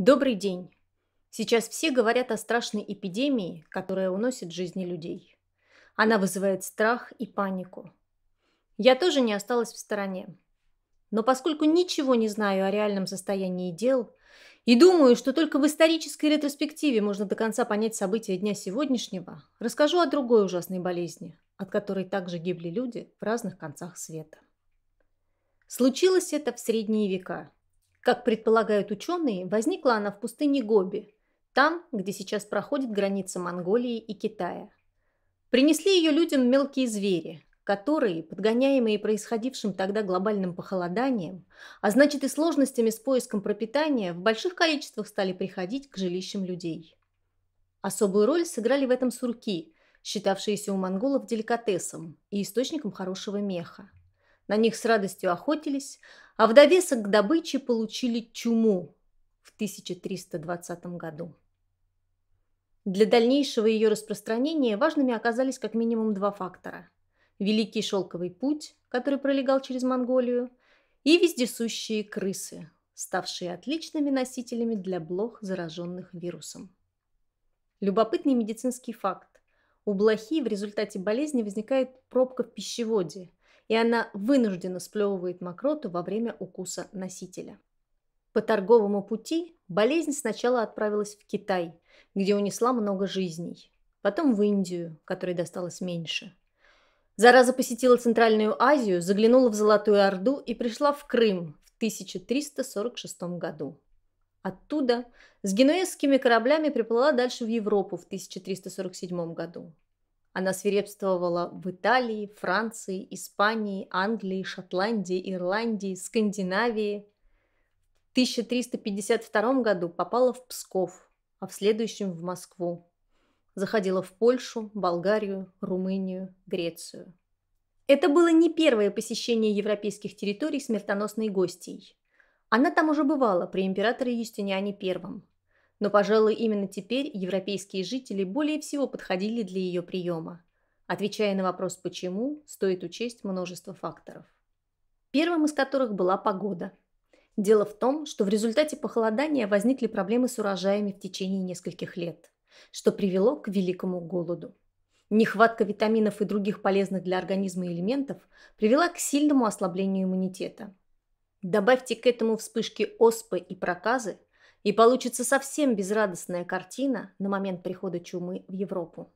Добрый день! Сейчас все говорят о страшной эпидемии, которая уносит жизни людей. Она вызывает страх и панику. Я тоже не осталась в стороне. Но поскольку ничего не знаю о реальном состоянии дел и думаю, что только в исторической ретроспективе можно до конца понять события дня сегодняшнего, расскажу о другой ужасной болезни, от которой также гибли люди в разных концах света. Случилось это в средние века – как предполагают ученые, возникла она в пустыне Гоби, там, где сейчас проходит граница Монголии и Китая. Принесли ее людям мелкие звери, которые, подгоняемые происходившим тогда глобальным похолоданием, а значит и сложностями с поиском пропитания, в больших количествах стали приходить к жилищам людей. Особую роль сыграли в этом сурки, считавшиеся у монголов деликатесом и источником хорошего меха. На них с радостью охотились, а в довесок к добыче получили чуму в 1320 году. Для дальнейшего ее распространения важными оказались как минимум два фактора. Великий шелковый путь, который пролегал через Монголию, и вездесущие крысы, ставшие отличными носителями для блох, зараженных вирусом. Любопытный медицинский факт. У блохи в результате болезни возникает пробка в пищеводе – и она вынуждена сплевывает мокроту во время укуса носителя. По торговому пути болезнь сначала отправилась в Китай, где унесла много жизней, потом в Индию, которой досталось меньше. Зараза посетила Центральную Азию, заглянула в Золотую Орду и пришла в Крым в 1346 году. Оттуда с генуэзскими кораблями приплыла дальше в Европу в 1347 году. Она свирепствовала в Италии, Франции, Испании, Англии, Шотландии, Ирландии, Скандинавии. В 1352 году попала в Псков, а в следующем в Москву. Заходила в Польшу, Болгарию, Румынию, Грецию. Это было не первое посещение европейских территорий смертоносной гостей. Она там уже бывала при императоре Юстиниане I, но, пожалуй, именно теперь европейские жители более всего подходили для ее приема. Отвечая на вопрос «почему», стоит учесть множество факторов. Первым из которых была погода. Дело в том, что в результате похолодания возникли проблемы с урожаями в течение нескольких лет, что привело к великому голоду. Нехватка витаминов и других полезных для организма элементов привела к сильному ослаблению иммунитета. Добавьте к этому вспышки оспы и проказы, и получится совсем безрадостная картина на момент прихода чумы в Европу.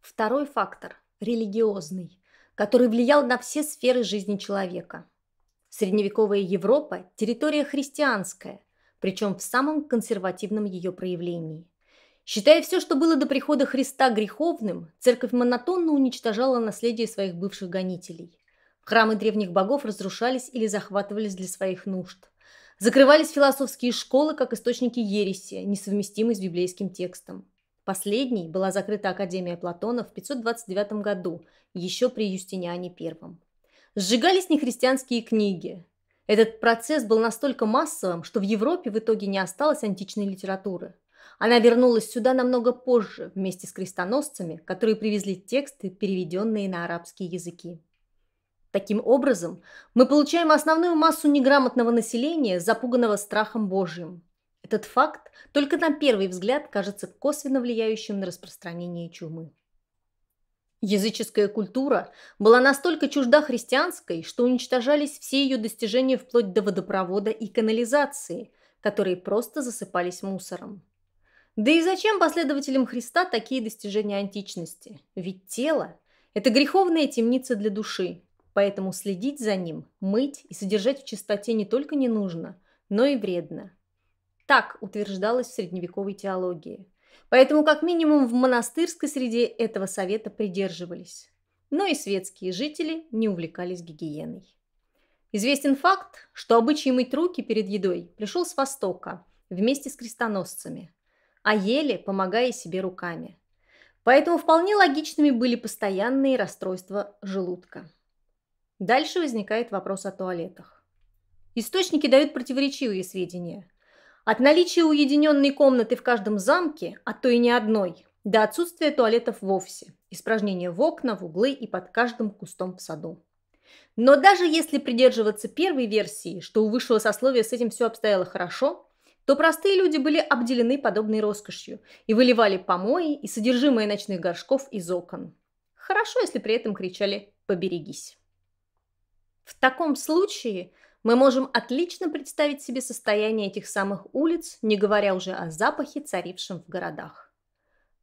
Второй фактор – религиозный, который влиял на все сферы жизни человека. Средневековая Европа – территория христианская, причем в самом консервативном ее проявлении. Считая все, что было до прихода Христа греховным, церковь монотонно уничтожала наследие своих бывших гонителей. Храмы древних богов разрушались или захватывались для своих нужд. Закрывались философские школы как источники ереси, несовместимые с библейским текстом. Последней была закрыта Академия Платона в 529 году, еще при Юстиниане I. Сжигались нехристианские книги. Этот процесс был настолько массовым, что в Европе в итоге не осталось античной литературы. Она вернулась сюда намного позже вместе с крестоносцами, которые привезли тексты, переведенные на арабские языки. Таким образом, мы получаем основную массу неграмотного населения, запуганного страхом Божьим. Этот факт только на первый взгляд кажется косвенно влияющим на распространение чумы. Языческая культура была настолько чужда христианской, что уничтожались все ее достижения вплоть до водопровода и канализации, которые просто засыпались мусором. Да и зачем последователям Христа такие достижения античности? Ведь тело – это греховная темница для души, Поэтому следить за ним, мыть и содержать в чистоте не только не нужно, но и вредно. Так утверждалось в средневековой теологии. Поэтому как минимум в монастырской среде этого совета придерживались. Но и светские жители не увлекались гигиеной. Известен факт, что обычай мыть руки перед едой пришел с Востока вместе с крестоносцами, а ели, помогая себе руками. Поэтому вполне логичными были постоянные расстройства желудка. Дальше возникает вопрос о туалетах. Источники дают противоречивые сведения. От наличия уединенной комнаты в каждом замке, а то и не одной, до отсутствия туалетов вовсе, испражнения в окна, в углы и под каждым кустом в саду. Но даже если придерживаться первой версии, что у высшего сословия с этим все обстояло хорошо, то простые люди были обделены подобной роскошью и выливали помои и содержимое ночных горшков из окон. Хорошо, если при этом кричали «поберегись». В таком случае мы можем отлично представить себе состояние этих самых улиц, не говоря уже о запахе, царившем в городах.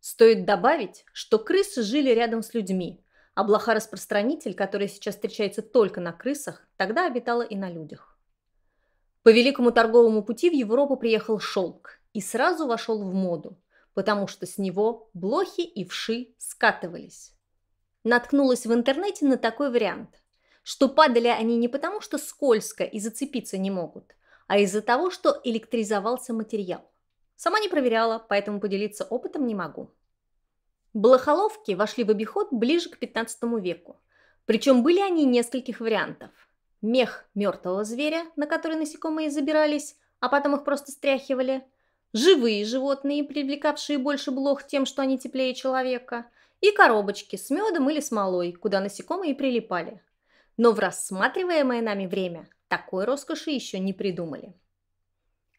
Стоит добавить, что крысы жили рядом с людьми, а блоха-распространитель, который сейчас встречается только на крысах, тогда обитала и на людях. По великому торговому пути в Европу приехал шелк и сразу вошел в моду, потому что с него блохи и вши скатывались. Наткнулась в интернете на такой вариант – что падали они не потому, что скользко и зацепиться не могут, а из-за того, что электризовался материал. Сама не проверяла, поэтому поделиться опытом не могу. Блохоловки вошли в обиход ближе к 15 веку. Причем были они нескольких вариантов. Мех мертвого зверя, на который насекомые забирались, а потом их просто стряхивали. Живые животные, привлекавшие больше блох тем, что они теплее человека. И коробочки с медом или смолой, куда насекомые прилипали. Но в рассматриваемое нами время такой роскоши еще не придумали.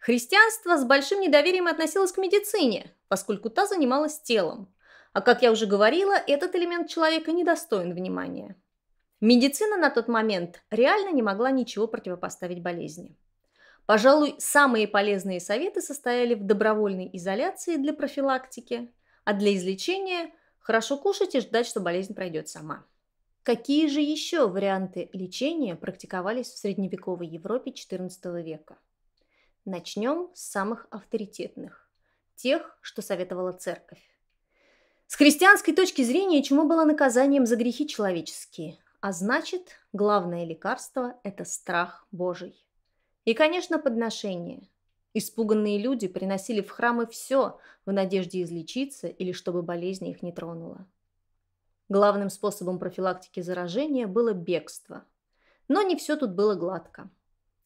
Христианство с большим недоверием относилось к медицине, поскольку та занималась телом. А как я уже говорила, этот элемент человека недостоин внимания. Медицина на тот момент реально не могла ничего противопоставить болезни. Пожалуй, самые полезные советы состояли в добровольной изоляции для профилактики, а для излечения – хорошо кушать и ждать, что болезнь пройдет сама. Какие же еще варианты лечения практиковались в средневековой Европе XIV века? Начнем с самых авторитетных, тех, что советовала церковь. С христианской точки зрения чума была наказанием за грехи человеческие, а значит, главное лекарство – это страх Божий. И, конечно, подношение. Испуганные люди приносили в храмы все в надежде излечиться или чтобы болезнь их не тронула. Главным способом профилактики заражения было бегство. Но не все тут было гладко.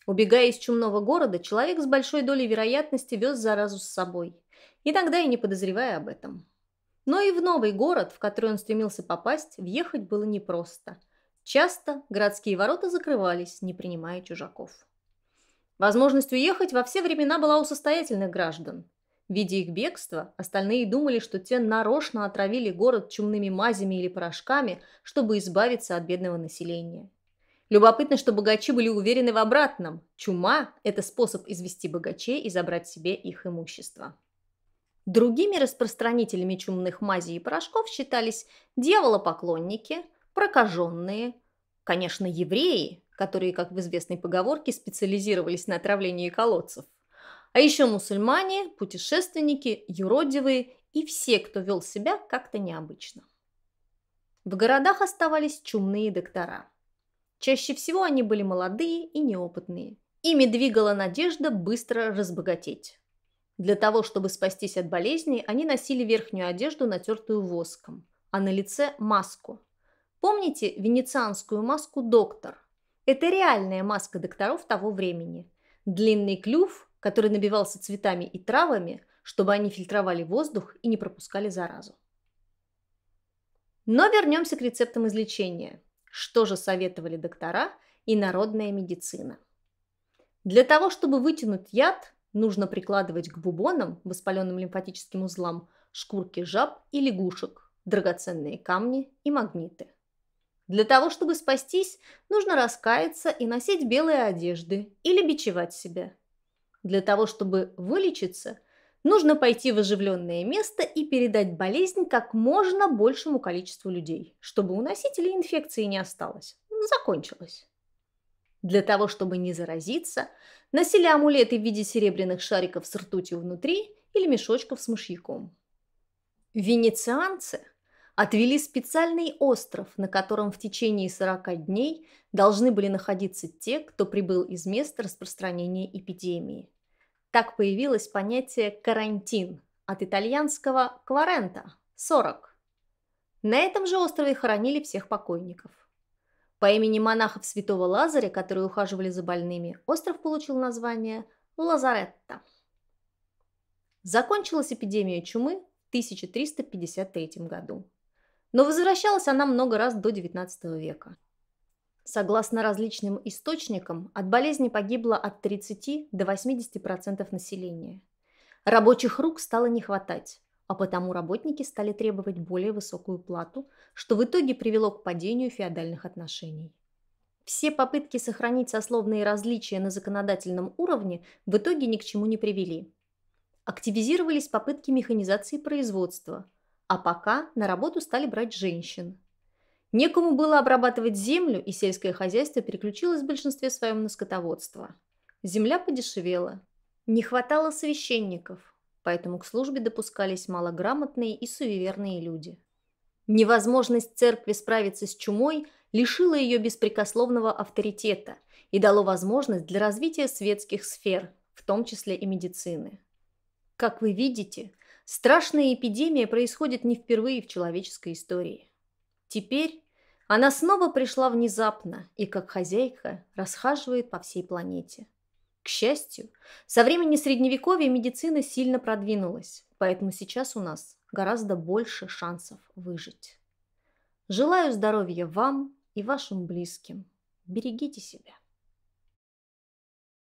Убегая из чумного города, человек с большой долей вероятности вез заразу с собой, иногда и не подозревая об этом. Но и в новый город, в который он стремился попасть, въехать было непросто. Часто городские ворота закрывались, не принимая чужаков. Возможность уехать во все времена была у состоятельных граждан, Видя их бегство, остальные думали, что те нарочно отравили город чумными мазями или порошками, чтобы избавиться от бедного населения. Любопытно, что богачи были уверены в обратном. Чума – это способ извести богачей и забрать себе их имущество. Другими распространителями чумных мазей и порошков считались дьяволопоклонники, прокаженные, конечно, евреи, которые, как в известной поговорке, специализировались на отравлении колодцев – а еще мусульмане, путешественники, юродивые и все, кто вел себя как-то необычно. В городах оставались чумные доктора. Чаще всего они были молодые и неопытные. Ими двигала надежда быстро разбогатеть. Для того, чтобы спастись от болезней, они носили верхнюю одежду, натертую воском, а на лице – маску. Помните венецианскую маску «Доктор»? Это реальная маска докторов того времени. Длинный клюв – который набивался цветами и травами, чтобы они фильтровали воздух и не пропускали заразу. Но вернемся к рецептам излечения. Что же советовали доктора и народная медицина? Для того, чтобы вытянуть яд, нужно прикладывать к бубонам, воспаленным лимфатическим узлам, шкурки жаб и лягушек, драгоценные камни и магниты. Для того, чтобы спастись, нужно раскаяться и носить белые одежды или бичевать себя – для того, чтобы вылечиться, нужно пойти в оживленное место и передать болезнь как можно большему количеству людей, чтобы у носителей инфекции не осталось. Закончилось. Для того, чтобы не заразиться, носили амулеты в виде серебряных шариков с ртутью внутри или мешочков с мышьяком. Венецианцы – отвели специальный остров, на котором в течение 40 дней должны были находиться те, кто прибыл из мест распространения эпидемии. Так появилось понятие «карантин» от итальянского «кварента» – «сорок». На этом же острове хоронили всех покойников. По имени монахов святого Лазаря, которые ухаживали за больными, остров получил название Лазаретта. Закончилась эпидемия чумы в 1353 году. Но возвращалась она много раз до XIX века. Согласно различным источникам, от болезни погибло от 30 до 80% населения. Рабочих рук стало не хватать, а потому работники стали требовать более высокую плату, что в итоге привело к падению феодальных отношений. Все попытки сохранить сословные различия на законодательном уровне в итоге ни к чему не привели. Активизировались попытки механизации производства – а пока на работу стали брать женщин. Некому было обрабатывать землю, и сельское хозяйство переключилось в большинстве своем на скотоводство. Земля подешевела. Не хватало священников, поэтому к службе допускались малограмотные и суеверные люди. Невозможность церкви справиться с чумой лишила ее беспрекословного авторитета и дало возможность для развития светских сфер, в том числе и медицины. Как вы видите, Страшная эпидемия происходит не впервые в человеческой истории. Теперь она снова пришла внезапно и, как хозяйка, расхаживает по всей планете. К счастью, со времени Средневековья медицина сильно продвинулась, поэтому сейчас у нас гораздо больше шансов выжить. Желаю здоровья вам и вашим близким. Берегите себя.